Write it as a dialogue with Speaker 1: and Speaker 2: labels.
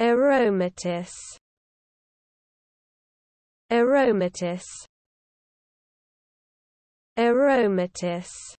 Speaker 1: Aromatous Aromatous Aromatous